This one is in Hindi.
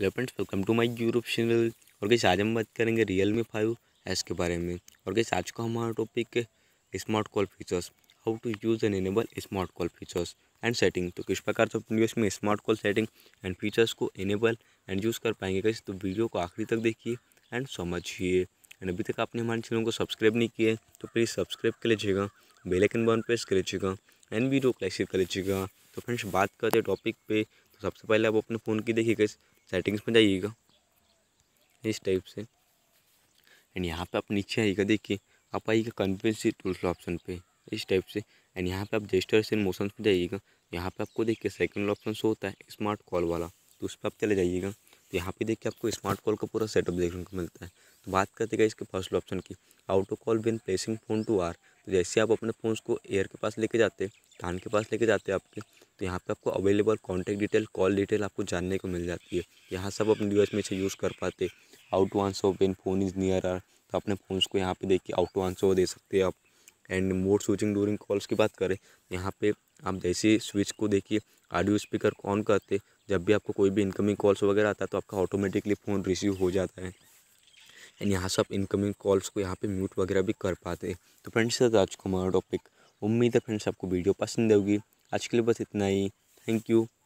hello friends welcome to my YouTube channel और कैसे आज हम बात करेंगे रियल मी फाइव एस के बारे में और कैसे आज का हमारा टॉपिक है smart call features how to use and enable smart call features and setting तो किस प्रकार से अपनी videos smart call setting and features को एनेबल एंड यूज़ कर पाएंगे कैसे तो वीडियो को आखिरी तक देखिए एंड समझिए एंड अभी तक आपने हमारे चैनल को सब्सक्राइब नहीं किया है तो प्लीज़ सब्सक्राइब कर लीजिएगा बेलाइकन बटन प्रेस कर लीजिएगा एंड वीडियो को लाइक शेयर कर लीजिएगा तो फ्रेंड्स बात करते हैं टॉपिक पे तो सबसे पहले आप अपने फ़ोन की देखिएगा सेटिंग्स में जाइएगा इस टाइप से एंड यहाँ पे आप नीचे आइएगा देखिए आप आइएगा कन्वेंसी टूल्स ऑप्शन पे इस टाइप से एंड यहाँ पे आप जेस्टर्स एंड मोशन पर जाइएगा यहाँ पे आपको देखिए सेकंड ऑप्शन शो होता है स्मार्ट कॉल वाला तो उस पर आप चले जाइएगा तो यहाँ पे देखिए आपको स्मार्ट कॉल का पूरा सेटअप देखने को मिलता है तो बात करते गए इसके फर्स्ट ऑप्शन की auto call when placing phone to ear तो जैसे आप अपने फ़ोन को एयर के पास लेके जाते कान के पास लेके जाते आपके तो यहाँ पे आपको available contact detail call detail आपको जानने को मिल जाती है यहाँ सब अपने डिवाइस में से यूज़ कर पाते auto answer when phone is near ear तो अपने फ़ोन को यहाँ पर देखिए आउट वन सो दे सकते हैं आप and mode switching during calls की बात करें यहाँ पे आप जैसे स्विच को देखिए ऑडियो स्पीकर ऑन करते जब भी आपको कोई भी इनकमिंग कॉल्स वगैरह आता है तो आपका ऑटोमेटिकली फ़ोन रिसीव हो जाता है एंड यहाँ से आप इनकमिंग कॉल्स को यहाँ पे म्यूट वगैरह भी कर पाते हैं तो फ्रेंड्स आज हमारा टॉपिक उम्मीद है फ्रेंड्स आपको वीडियो पसंद होगी आज के लिए बस इतना ही थैंक यू